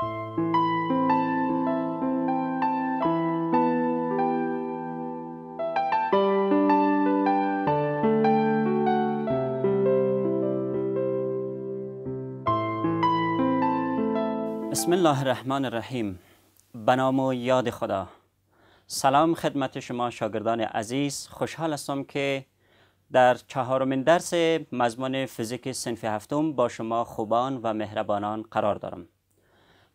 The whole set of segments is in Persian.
بسم الله الرحمن الرحیم بنام و یاد خدا سلام خدمت شما شاگردان عزیز خوشحال هستم که در چهارمین درس مضمون فیزیک سنف هفتم با شما خوبان و مهربانان قرار دارم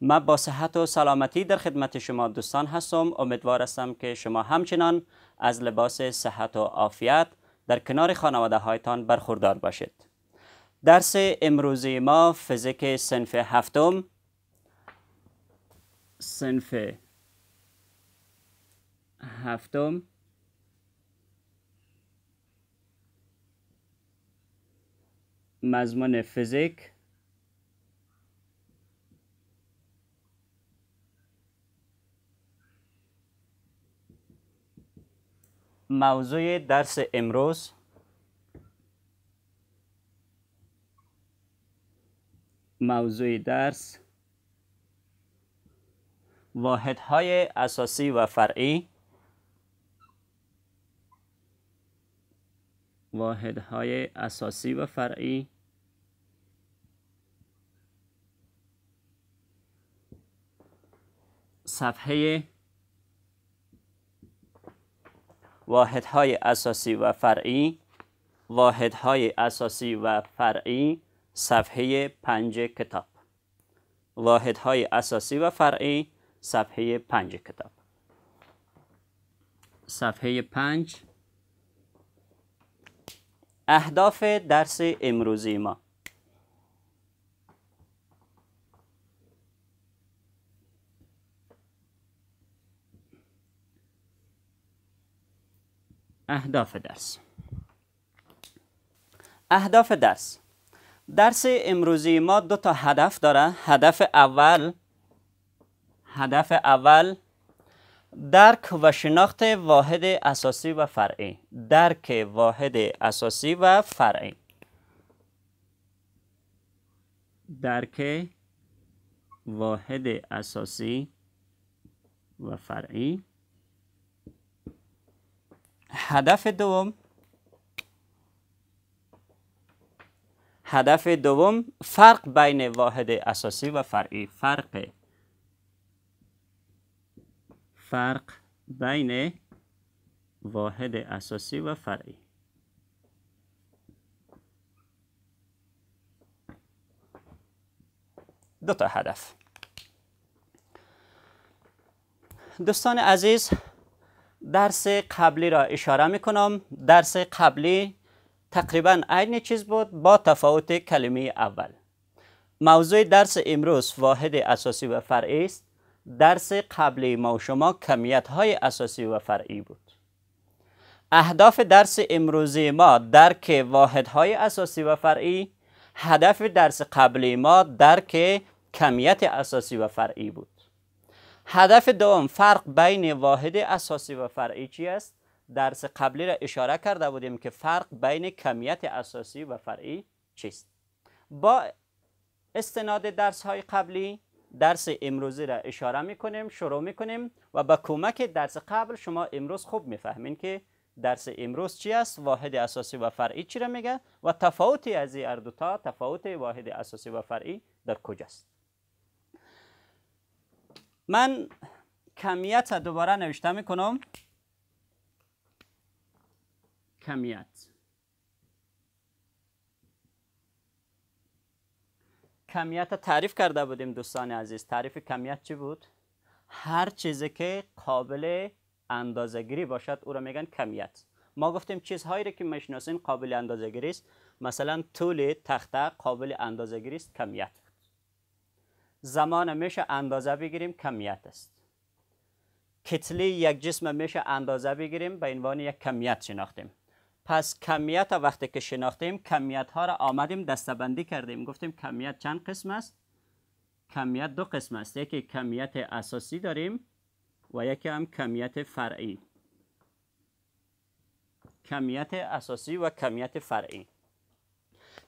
من با صحت و سلامتی در خدمت شما دوستان هستم امیدوار هستم که شما همچنان از لباس صحت و عافیت در کنار خانواده هایتان برخوردار باشید درس امروزی ما فیزیک سنف هفتم سنف هفتم مضمون فیزیک موضوع درس امروز موضوع درس واحدهای اساسی و فرعی واحدهای اساسی و فرعی صفحه واحدهای اساسی و فرعی واحدهای اساسی و فرعی صفحه پنج کتاب واحدهای اساسی و فرعی صفحه پنج کتاب صفحه پنج اهداف درس امروزی ما اهداف درس اهداف درس درس امروزی ما دو تا هدف داره هدف اول هدف اول درک و شناخت واحد اساسی و فرعی درک واحد اساسی و فرعی درک واحد اساسی و فرعی هدف دوم هدف دوم فرق بین واحد اساسی و فرعی فرق فرق بین واحد اساسی و فرعی دو تا هدف دوستان عزیز درس قبلی را اشاره می کنم درس قبلی تقریبا عین چیز بود با تفاوت کلمه اول موضوع درس امروز واحد اساسی و فرعی است درس قبلی ما و شما کمیت های اساسی و فرعی بود اهداف درس امروزی ما درک واحد های اساسی و فرعی هدف درس قبلی ما درک کمیت اساسی و فرعی بود هدف دوم فرق بین واحد اساسی و فرعی چی است درس قبلی را اشاره کرده بودیم که فرق بین کمیت اساسی و فرعی چیست با استناد درس های قبلی درس امروزی را اشاره می کنیم شروع می کنیم و با کمک درس قبل شما امروز خوب می‌فهمین که درس امروز چی است واحد اساسی و فرعی چی را میگه و تفاوتی از این دو تا تفاوت واحد اساسی و فرعی در کجاست من کمیت دوباره نوشته میکنم کمیت کمیت تعریف کرده بودیم دوستان عزیز تعریف کمیت چی بود؟ هر چیزی که قابل اندازگیری باشد او را میگن کمیت ما گفتیم چیزهایی را که مشناسین قابل اندازگیری است مثلا طول تخته قابل اندازگیری است کمیت زمان میشه اندازه بگیریم کمیت است کتلی یک جسم میشه اندازه بگیریم به عنوان یک کمیت شناختیم پس کمیت وقتی که شناختیم کمیت ها را آمدیم دستبندی کردیم گفتیم کمیت چند قسم است کمیت دو قسم است یکی کمیت اساسی داریم و یکی هم کمیت فرعی کمیت اساسی و کمیت فرعی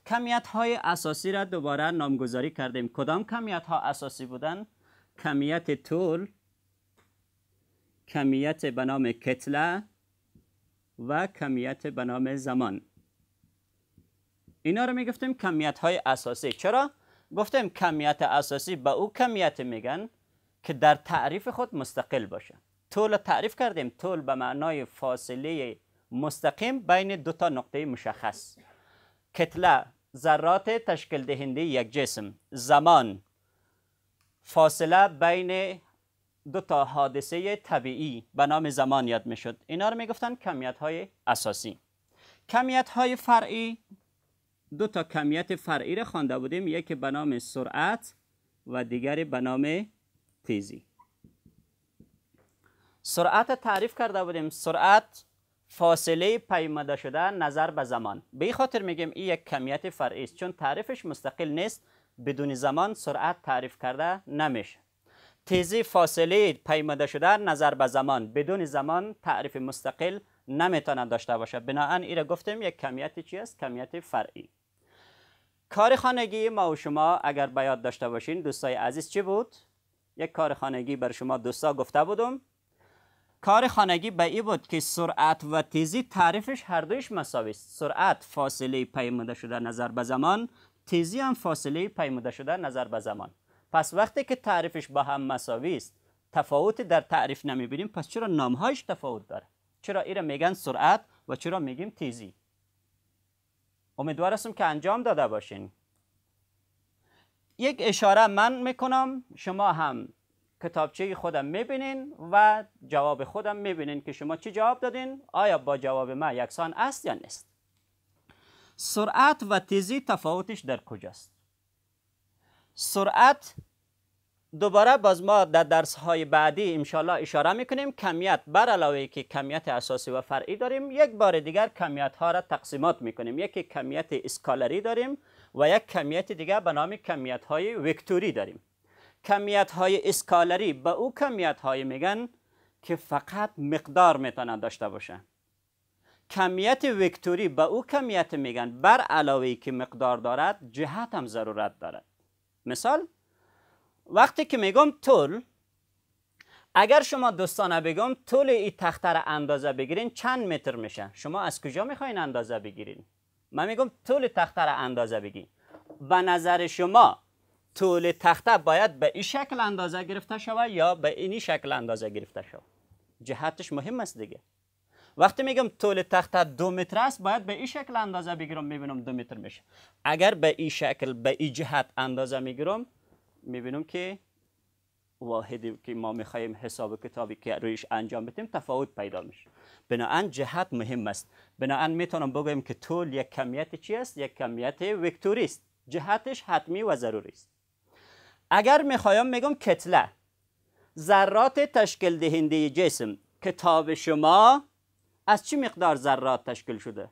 کمیت های اساسی را دوباره نامگذاری کردیم کدام کمیت ها اساسی بودن؟ کمیت طول کمیت به نام کتله و کمیت به نام زمان اینا رو میگفتیم کمیت های اساسی چرا؟ گفتیم کمیت اساسی به او کمیت میگن که در تعریف خود مستقل باشه طول تعریف کردیم طول به معنای فاصله مستقیم بین دو تا نقطه مشخص کتله ذرات تشکل دهنده یک جسم زمان فاصله بین دو تا حادثه طبیعی به نام زمان یاد شد. اینا رو میگفتن کمیت های اساسی کمیت های فرعی دو تا کمیت فرعی رو خوانده بودیم یکی به نام سرعت و دیگری به نام تیزی سرعت تعریف کرده بودیم سرعت فاصله پیموده شده نظر به زمان به این خاطر میگیم این یک کمیت فرعی است چون تعریفش مستقل نیست بدون زمان سرعت تعریف کرده نمیشه تیزی فاصله پیموده شده نظر به زمان بدون زمان تعریف مستقل نمیتونه داشته باشه این را گفتیم یک کمیت چی است کمیت فرعی کار خانگی ما و شما اگر به داشته باشین دوستای عزیز چی بود یک کار خانگی بر شما دوستا گفته بودم کار خانگی به این بود که سرعت و تیزی تعریفش هر دویش مساوی است سرعت فاصله پیموده شده نظر به زمان تیزی هم فاصله پیموده شده نظر به زمان پس وقتی که تعریفش با هم مساوی است تفاوت در تعریف نمیبینیم پس چرا نامهایش تفاوت داره چرا ایره میگن سرعت و چرا میگیم تیزی امیدوار هستم که انجام داده باشین یک اشاره من میکنم شما هم کتابچه خودم میبینین و جواب خودم میبینین که شما چی جواب دادین آیا با جواب ما یکسان است یا نیست سرعت و تیزی تفاوتش در کجاست سرعت دوباره باز ما در درس های بعدی امشالله اشاره میکنیم کمیت بر علاوه که کمیت اساسی و فرعی داریم یک بار دیگر کمیت ها را تقسیمات میکنیم یکی کمیت اسکالری داریم و یک کمیت دیگر به نام کمیت های وکتوری داریم کمیت های اسکالری به او کمیت های میگن که فقط مقدار میتونن داشته باشن کمیت وکتوری به او کمیت میگن بر علاوه که مقدار دارد جهت هم ضرورت دارد مثال وقتی که میگم طول اگر شما دوستانه بگم طول این تخته اندازه بگیرین چند متر میشه شما از کجا میخواین اندازه بگیرین من میگم طول تخته اندازه بگی. به نظر شما طول تخته باید به این شکل اندازه گرفته شود یا به این شکل اندازه گرفته شود جهتش مهم است دیگه وقتی میگم طول تخته دو متر است باید به این شکل اندازه بگیرم میبینم دو متر میشه اگر به این شکل به این جهت اندازه میگیرم میبینم که واحدی که ما میخوایم حساب کتابی که رویش انجام بدیم تفاوت پیدا میشه بناهن جهت مهم است بناهن میتونم بگویم که طول یک کمیت چی است یک کمیت وکتوری است جهتش حتمی و ضروری است اگر میخوایم میگم کتله ذرات تشکل دهنده جسم کتاب شما از چه مقدار ذرات تشکل شده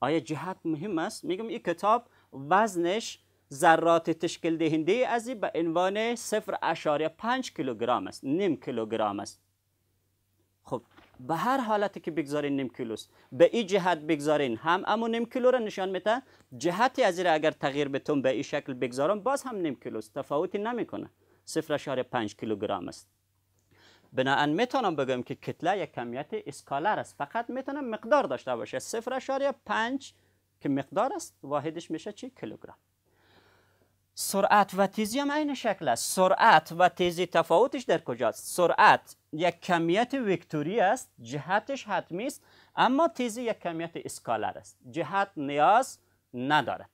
آیا جهت مهم است میگم این کتاب وزنش ذرات تشکل دهنده از به عنوان 0.5 کیلوگرم است نیم کیلوگرم است خب به هر حالتی که بگذارین نیم کیلوست به این جهت بگذارین هم امو نیم کیلو را نشان میده جهتی از اگر تغییر بتون به این شکل بگذارم باز هم نیم کیلوست تفاوتی نمیکنه پنج کیلوگرم است بنابراین میتونم بگم که کتله یک کمیت اسکالر است فقط میتونم مقدار داشته باشه پنج که مقدار است واحدش میشه چی کیلوگرم سرعت و تیزی هم این شکل است سرعت و تیزی تفاوتش در کجاست سرعت یک کمیت وکتوری است جهتش حتمی است اما تیزی یک کمیت اسکالر است جهت نیاز ندارد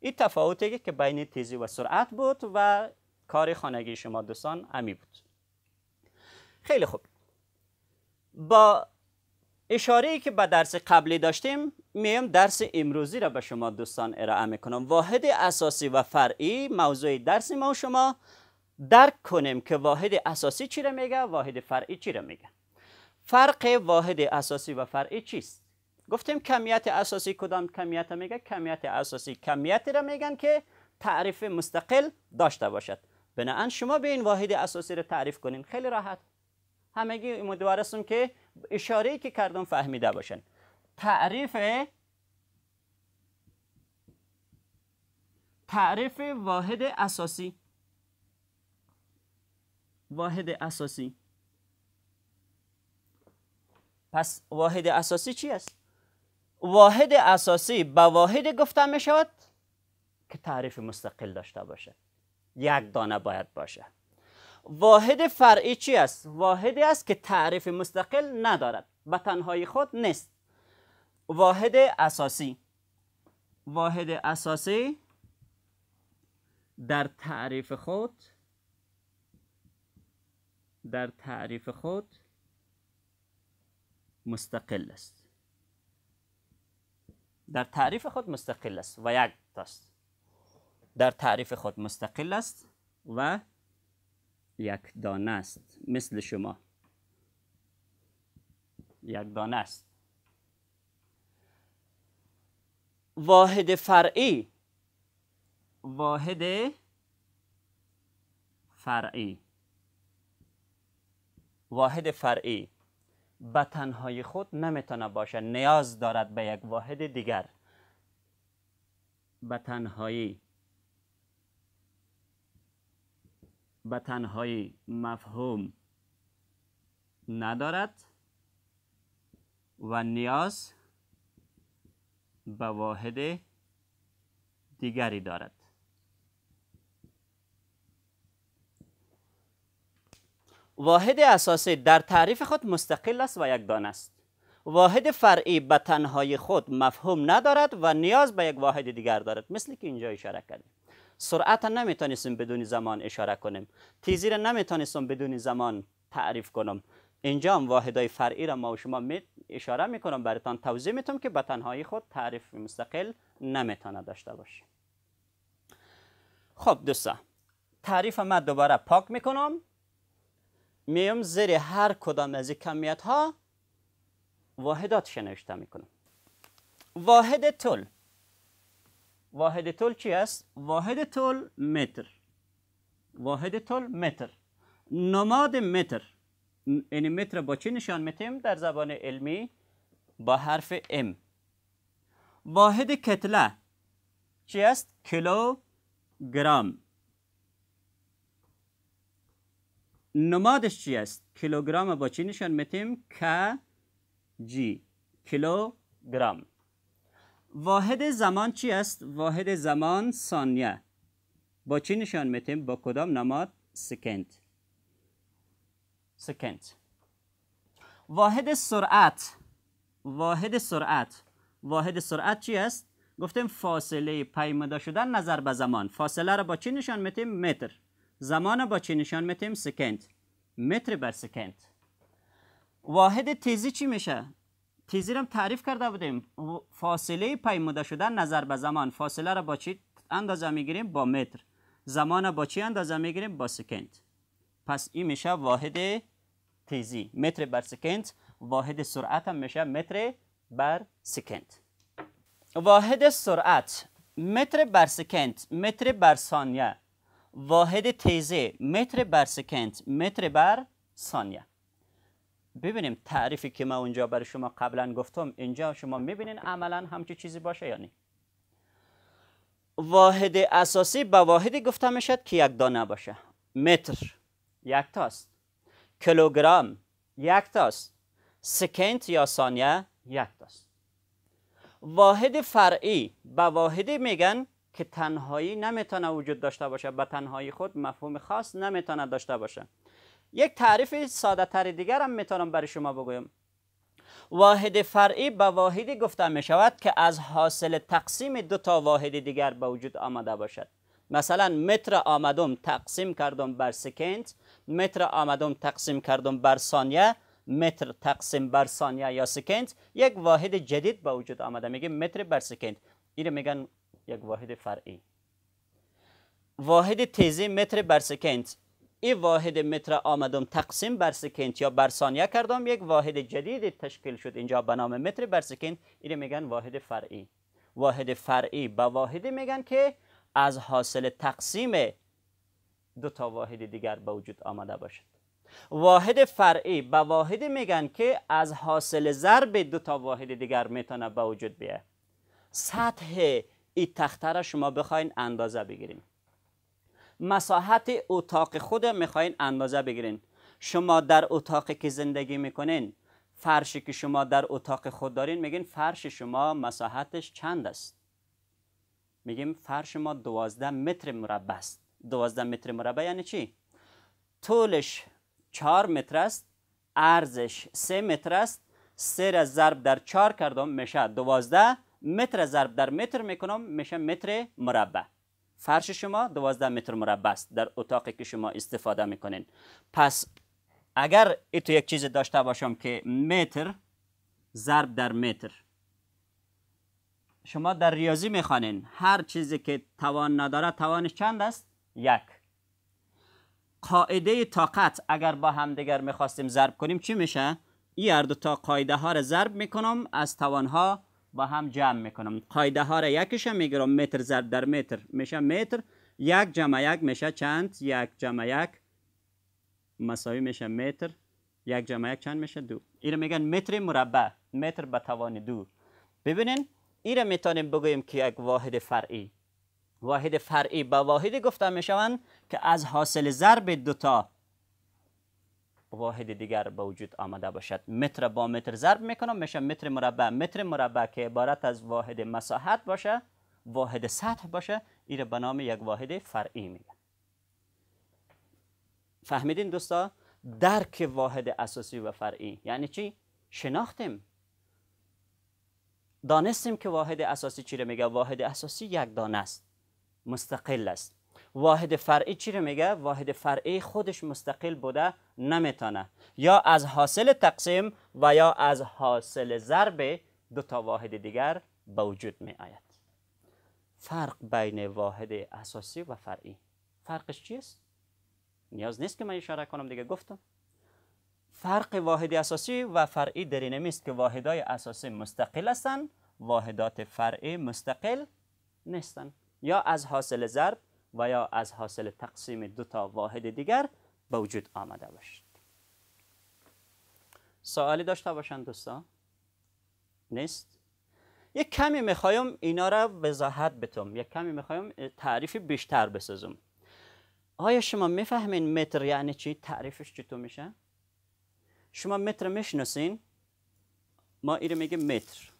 این تفاوتی که بین تیزی و سرعت بود و کار خانگی شما دوستان امی بود خیلی خوب با اشاره ای که به درس قبلی داشتیم میم درس امروزی را به شما دوستان ارائه میکنم واحد اساسی و فرعی موضوع درس ما و شما درک کنیم که واحد اساسی چی را میگه واحد فرعی چی را میگه فرق واحد اساسی و فرعی چیست گفتیم کمیت اساسی کدام کمیت میگه کمیت اساسی کمیت را میگن که تعریف مستقل داشته باشد بنابراین شما به این واحد اساسی را تعریف کنین خیلی راحت همگی امیدوار هستم که اشاره که کردم فهمیده باشن تعریف تعریف واحد اساسی واحد اساسی پس واحد اساسی چی است؟ واحد اساسی به واحد گفته می شود که تعریف مستقل داشته باشه یک دانه باید باشه واحد فرعی چی است واحدی است که تعریف مستقل ندارد به تنهای خود نیست واحد اساسی واحد اساسی در تعریف خود در تعریف خود مستقل است در تعریف خود مستقل است و یک تاست در تعریف خود مستقل است و یک دانه است مثل شما یک دانه است واحد فرعی واحد فرعی واحد فرعی به تنهای خود نمیتونه باشه نیاز دارد به یک واحد دیگر به تنهایی به تنهایی مفهوم ندارد و نیاز به واحد دیگری دارد واحد اساسی در تعریف خود مستقل است و یک دانه است واحد فرعی به تنهای خود مفهوم ندارد و نیاز به یک واحد دیگر دارد مثل که اینجا اشاره کردیم سرعت نمیتونستیم بدون زمان اشاره کنیم تیزی را نمیتونستم بدون زمان تعریف کنم اینجا هم واحدهای فرعی را ما و شما می اشاره میکنم براتان توضیح میتونم که به تنهایی خود تعریف مستقل نمیتونه داشته باشه خب دوستان تعریف ما دوباره پاک میکنم میام زیر هر کدام از کمیت ها واحدات نوشته میکنم واحد طول واحد طول چی است؟ واحد طول متر واحد طول متر نماد متر این یعنی متر با چی نشان میتیم در زبان علمی با حرف ام واحد کتله چی است؟ کلو گرام نمادش چی است؟ کیلوگرام با چی نشان میتیم؟ ک جی گرام. واحد زمان چی است؟ واحد زمان ثانیه با چی نشان میتیم؟ با کدام نماد؟ سکند سکند واحد سرعت واحد سرعت واحد سرعت چی است؟ گفتیم فاصله پیمده شدن نظر به زمان فاصله را با چی نشان میتیم؟ متر زمان را با چی نشان میتیم؟ سکند متر بر سکند واحد تیزی چی میشه؟ تیزی رو تعریف کرده بودیم فاصله پیموده شدن نظر به زمان فاصله را با چی اندازه میگیریم با متر زمان با چی اندازه میگیریم با سکند پس این میشه واحد تیزی متر بر سکند واحد سرعت هم میشه متر بر سکند واحد سرعت متر بر سکند متر بر ثانیه واحد تیزی متر بر سکند متر بر ثانیه ببینیم تعریفی که ما اونجا برای شما قبلا گفتم اینجا شما میبینین عملا همچی چیزی باشه یا واحد اساسی به واحدی گفته میشد که یک دانه باشه متر یک تاست کیلوگرم یک تاست سکنت یا ثانیه یک تاست واحد فرعی به واحدی میگن که تنهایی نمیتونه وجود داشته باشه به تنهایی خود مفهوم خاص نمیتونه داشته باشه یک تعریف ساده تر دیگر هم میتونم برای شما بگویم واحد فرعی به واحدی گفته می شود که از حاصل تقسیم دو تا واحد دیگر به وجود آمده باشد مثلا متر آمدم تقسیم کردم بر سکند متر آمدم تقسیم کردم بر ثانیه متر تقسیم بر ثانیه یا سکند یک واحد جدید به وجود آمده میگه متر بر سکند این میگن یک واحد فرعی واحد تیزی متر بر سکند این واحد متر آمدم تقسیم بر سکنت یا بر ثانیه کردم یک واحد جدید تشکیل شد اینجا به نام متر بر سکنت اینو میگن واحد فرعی واحد فرعی به واحدی میگن که از حاصل تقسیم دو تا واحد دیگر به وجود آمده باشد واحد فرعی به واحدی میگن که از حاصل ضرب دو تا واحد دیگر میتونه به وجود بیه سطح این تخته را شما بخواین اندازه بگیریم مساحت اتاق خود میخواین اندازه بگیرین شما در اتاقی که زندگی میکنین فرشی که شما در اتاق خود دارین میگین فرش شما مساحتش چند است میگیم فرش ما دوازده متر مربع است دوازده متر مربع یعنی چی؟ طولش چهار متر است عرضش سه متر است سه را ضرب در چهار کردم میشه دوازده متر ضرب در متر میکنم میشه متر مربع فرش شما 12 متر مربع است در اتاقی که شما استفاده میکنین پس اگر تو یک چیز داشته باشم که متر ضرب در متر شما در ریاضی میخوانین هر چیزی که توان نداره توانش چند است؟ یک قاعده طاقت اگر با همدیگر میخواستیم ضرب کنیم چی میشه؟ این هر تا قاعده ها رو ضرب میکنم از توان ها با هم جمع میکنم قاعده ها را یکش میگیرم متر ضرب در متر میشه متر یک جمع یک میشه چند یک جمع یک مساوی میشه متر یک جمع یک چند میشه دو این میگن متر مربع متر به توان دو ببینین این میتونیم بگویم که یک واحد فرعی واحد فرعی به واحد گفته میشوند که از حاصل ضرب دوتا واحد دیگر به وجود آمده باشد متر با متر ضرب میکنم میشه متر مربع متر مربع که عبارت از واحد مساحت باشه واحد سطح باشه ایره به نام یک واحد فرعی میگن فهمیدین دوستا درک واحد اساسی و فرعی یعنی چی شناختیم دانستیم که واحد اساسی چی میگه واحد اساسی یک دانه است مستقل است واحد فرعی چی رو میگه واحد فرعی خودش مستقل بوده نمیتونه یا از حاصل تقسیم و یا از حاصل ضرب دو تا واحد دیگر به وجود می آید فرق بین واحد اساسی و فرعی فرقش چیست نیاز نیست که من اشاره کنم دیگه گفتم فرق واحد اساسی و فرعی در این است که واحدهای اساسی مستقل هستند واحدات فرعی مستقل نیستن یا از حاصل ضرب و یا از حاصل تقسیم دو تا واحد دیگر به وجود آمده باشد سوالی داشته باشند دوستان نیست یک کمی میخوایم اینا را وضاحت بتم یک کمی میخوایم تعریف بیشتر بسازم آیا شما میفهمین متر یعنی چی تعریفش چطور میشه شما متر میشناسین ما ایره میگه متر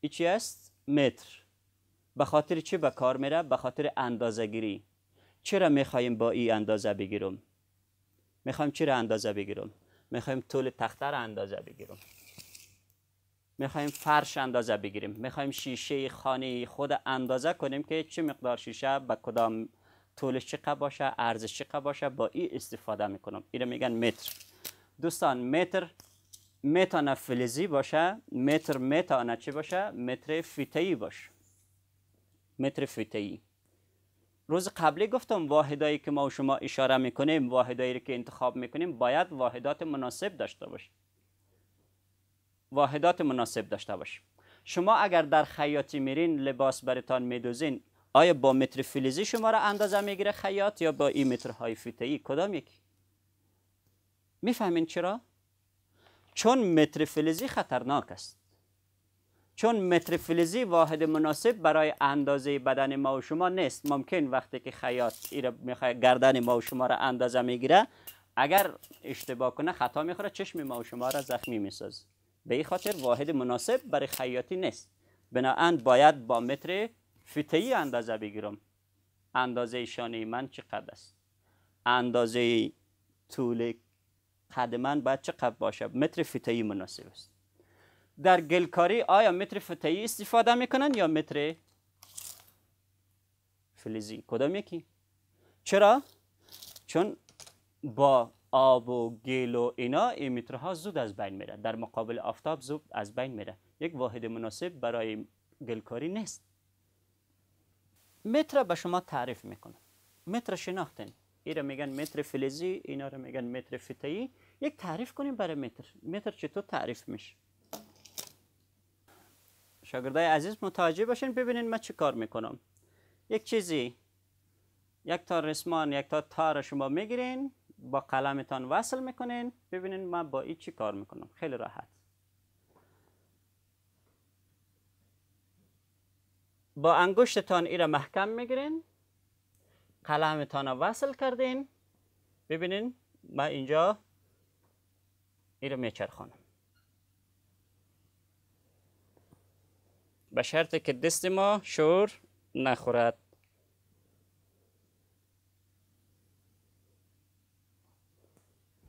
ای چی است متر به خاطر چه به کار میره به خاطر اندازه گیری چرا میخوایم با این اندازه بگیرم میخوایم چرا اندازه بگیرم میخوایم طول تخته را اندازه بگیرم میخوایم فرش اندازه بگیریم میخوایم شیشه خانه خود اندازه کنیم که چه مقدار شیشه به کدام طولش چقدر باشه ارزش چقدر باشه با این استفاده میکنم اینو میگن متر دوستان متر متان فلزی باشه متر متان چی باشه متر ای باشه متر ای روز قبلی گفتم واحدایی که ما و شما اشاره میکنیم واحدایی که انتخاب میکنیم باید واحدات مناسب داشته باشیم. واحدات مناسب داشته باشیم. شما اگر در خیاطی میرین لباس برتان میدوزین آیا با متر فلزی شما را اندازه میگیره خیاط یا با این مترهای فیتهی کدام یکی میفهمین چرا چون متر فلزی خطرناک است چون متر فلزی واحد مناسب برای اندازه بدن ما و شما نیست ممکن وقتی که خیاط گردن ما و شما را اندازه میگیره اگر اشتباه کنه خطا میخوره چشم ما و شما را زخمی میساز. به این خاطر واحد مناسب برای خیاطی نیست بنابراین باید با متر فیتهی اندازه بگیرم اندازه شانه من چقدر است اندازه طول قد من باید چقدر باشه متر فیتهی مناسب است در گلکاری آیا متر فتایی استفاده میکنن یا متر فلزی کدام یکی چرا چون با آب و گل و اینا این مترها زود از بین میره در مقابل آفتاب زود از بین میره یک واحد مناسب برای گلکاری نیست متر به شما تعریف میکنه متر شناختن این را میگن متر فلزی اینا رو میگن متر فتایی یک تعریف کنیم برای متر متر چطور تعریف میشه شاگردای عزیز متوجه باشین ببینین من چی کار میکنم یک چیزی یک تا رسمان یک تا تار شما میگیرین با قلمتان وصل میکنین ببینین من با این چی کار میکنم خیلی راحت با انگشتتان ای را محکم میگیرین قلمتان را وصل کردین ببینین من اینجا ای را میچرخانم به شرط که دست ما شور نخورد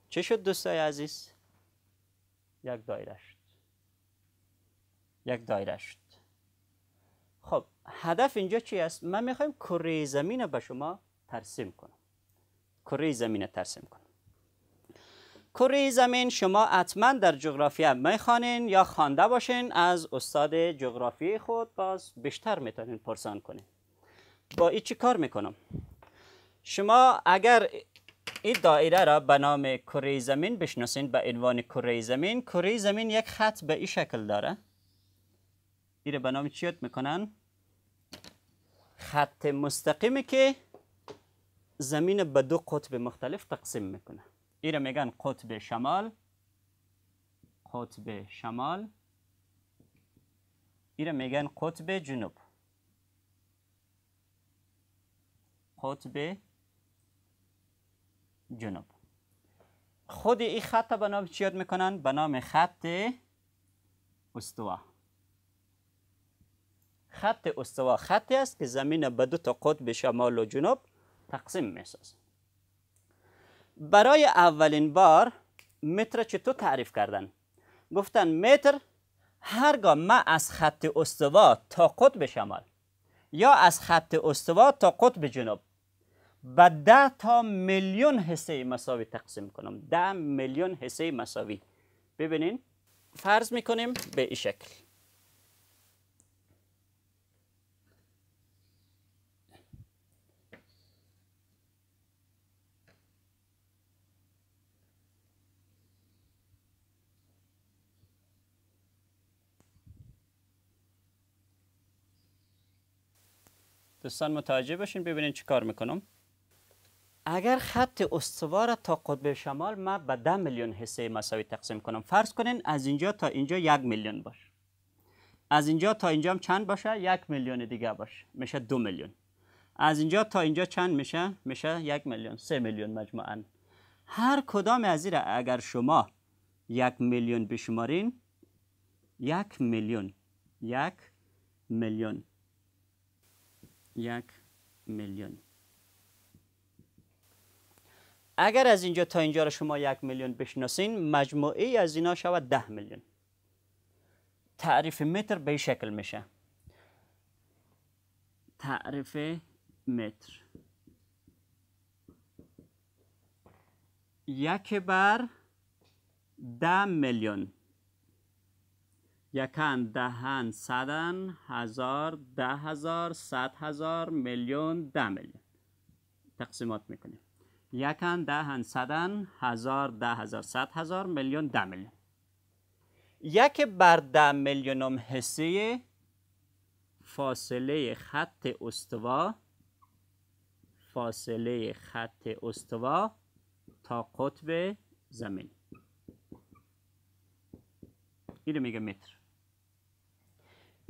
چه شد دوستای عزیز؟ یک دایره شد یک دایره شد خب هدف اینجا چی است؟ من میخوایم کره زمین به شما ترسیم کنم کره زمین ترسیم کنم کره زمین شما حتما در جغرافیا میخوانین یا خوانده باشین از استاد جغرافی خود باز بیشتر میتونین پرسان کنین با این چی کار میکنم شما اگر این دایره را به نام کره زمین بشناسین به عنوان کره زمین کره زمین یک خط به این شکل داره این به نام میکنن خط مستقیمی که زمین به دو قطب مختلف تقسیم میکنه ایره میگن قطب شمال قطب شمال ایره میگن قطب جنوب قطب جنوب خود این خط به نام چی یاد میکنن؟ به نام خط استوا خط استوا خطی است که زمین به دو تا قطب شمال و جنوب تقسیم میسازه برای اولین بار متر چطور تعریف کردن گفتن متر هرگاه ما از خط استوا تا قطب شمال یا از خط استوا تا قطب جنوب به ده تا میلیون حصه مساوی تقسیم کنم ده میلیون حصه مساوی ببینین فرض میکنیم به این شکل دوستان متوجه باشین ببینین چی کار میکنم اگر خط استوار تا قطب شمال ما به ده میلیون حصه مساوی تقسیم کنم فرض کنین از اینجا تا اینجا یک میلیون باش. از اینجا تا اینجا چند باشه یک میلیون دیگه باش. میشه دو میلیون از اینجا تا اینجا چند میشه میشه یک میلیون سه میلیون مجموعا هر کدام از این اگر شما یک میلیون بشمارین یک میلیون یک میلیون یک میلیون اگر از اینجا تا اینجا را شما یک میلیون بشناسین مجموعی از اینا شود ده میلیون تعریف متر به شکل میشه تعریف متر یک بر ده میلیون یکن دهن صدن هزار ده هزار صد هزار میلیون ده میلیون تقسیمات میکنیم یکن دهن صدن هزار ده هزار صد هزار میلیون ده میلیون یک بر ده میلیونم حصه فاصله خط استوا فاصله خط استوا تا قطب زمین اینو میگه متر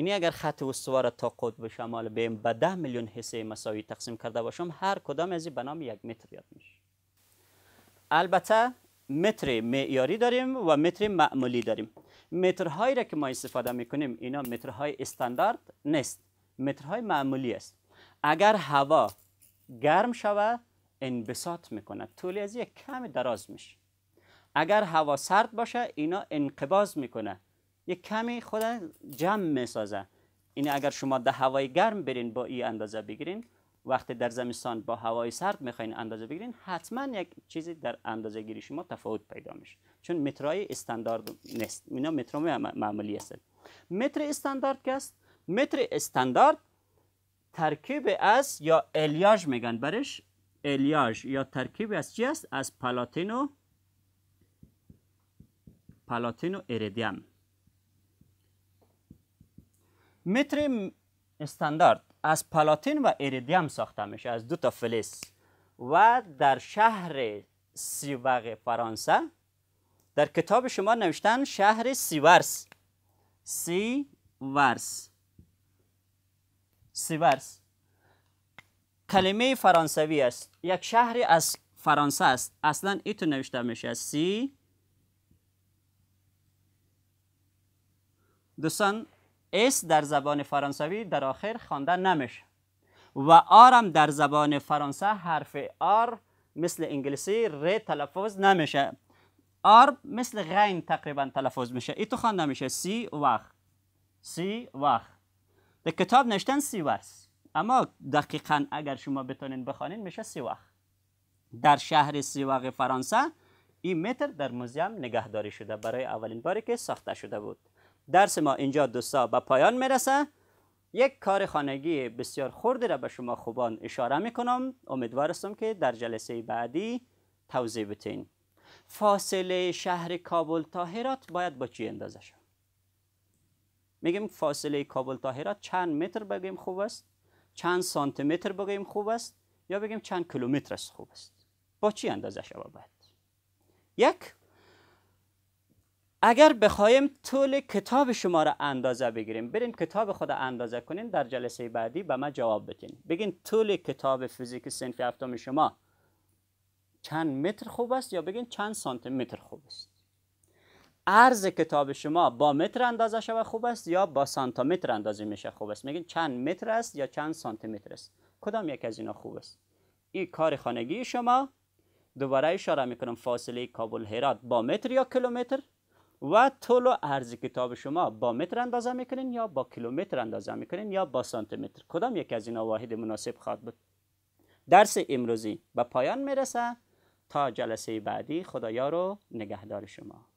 یعنی اگر خط استوار تا قطب شمال بیم به 10 میلیون حصه مساوی تقسیم کرده باشم هر کدام از به نام یک متر یاد میشه البته متر معیاری داریم و متر معمولی داریم مترهایی را که ما استفاده میکنیم اینا مترهای استاندارد نیست مترهای معمولی است اگر هوا گرم شود انبساط میکنه طول از یک کم دراز میشه اگر هوا سرد باشه اینا انقباز میکنه یک کمی خود جمع میسازه این اگر شما در هوای گرم برین با این اندازه بگیرین وقتی در زمستان با هوای سرد میخواین اندازه بگیرین حتما یک چیزی در اندازه گیری شما تفاوت پیدا میشه چون مترای استاندارد نیست اینا متر معمولی است متر استاندارد که است متر استاندارد ترکیب از یا الیاژ میگن برش الیاژ یا ترکیب از چی است از پلاتینو پلاتینو متر استاندارد از پلاتین و اریدیم ساخته میشه از دو تا فلز و در شهر سیوق فرانسه در کتاب شما نوشتن شهر سیورس سیورس سیورس کلمه فرانسوی است یک شهر از فرانسه است اصلا ایتو نوشته میشه سی دوستان اس در زبان فرانسوی در آخر خوانده نمیشه و آرم در زبان فرانسه حرف آر مثل انگلیسی ر تلفظ نمیشه آر مثل غین تقریبا تلفظ میشه ای تو خوانده میشه سی وخ سی وقت در کتاب نشتن سی ورس اما دقیقا اگر شما بتونین بخوانین میشه سی وقت در شهر سی وخ فرانسه این متر در موزیم نگهداری شده برای اولین باری که ساخته شده بود درس ما اینجا دوستا به پایان میرسه یک کار خانگی بسیار خورده را به شما خوبان اشاره میکنم امیدوارستم که در جلسه بعدی توضیح بتین فاصله شهر کابل تا هرات باید با چی اندازه شد میگیم فاصله کابل تا هرات چند متر بگیم خوب است چند سانتی متر بگیم خوب است یا بگیم چند کیلومتر است خوب است با چی اندازه شد باید یک اگر بخوایم طول کتاب شما را اندازه بگیریم بریم کتاب خود اندازه کنین در جلسه بعدی به ما جواب بدین. بگین طول کتاب فیزیک سنف هفتم شما چند متر خوب است یا بگین چند سانتی متر خوب است عرض کتاب شما با متر اندازه شده خوب است یا با سانتی متر اندازه میشه خوب است میگین چند متر است یا چند سانتی متر است کدام یک از اینا خوب است این کار خانگی شما دوباره اشاره میکنم فاصله کابل هرات با متر یا کیلومتر و طول و عرض کتاب شما با متر اندازه میکنین یا با کیلومتر اندازه میکنین یا با سانتی متر کدام یک از اینا واحد مناسب خواهد بود درس امروزی به پایان میرسه تا جلسه بعدی خدایا رو نگهدار شما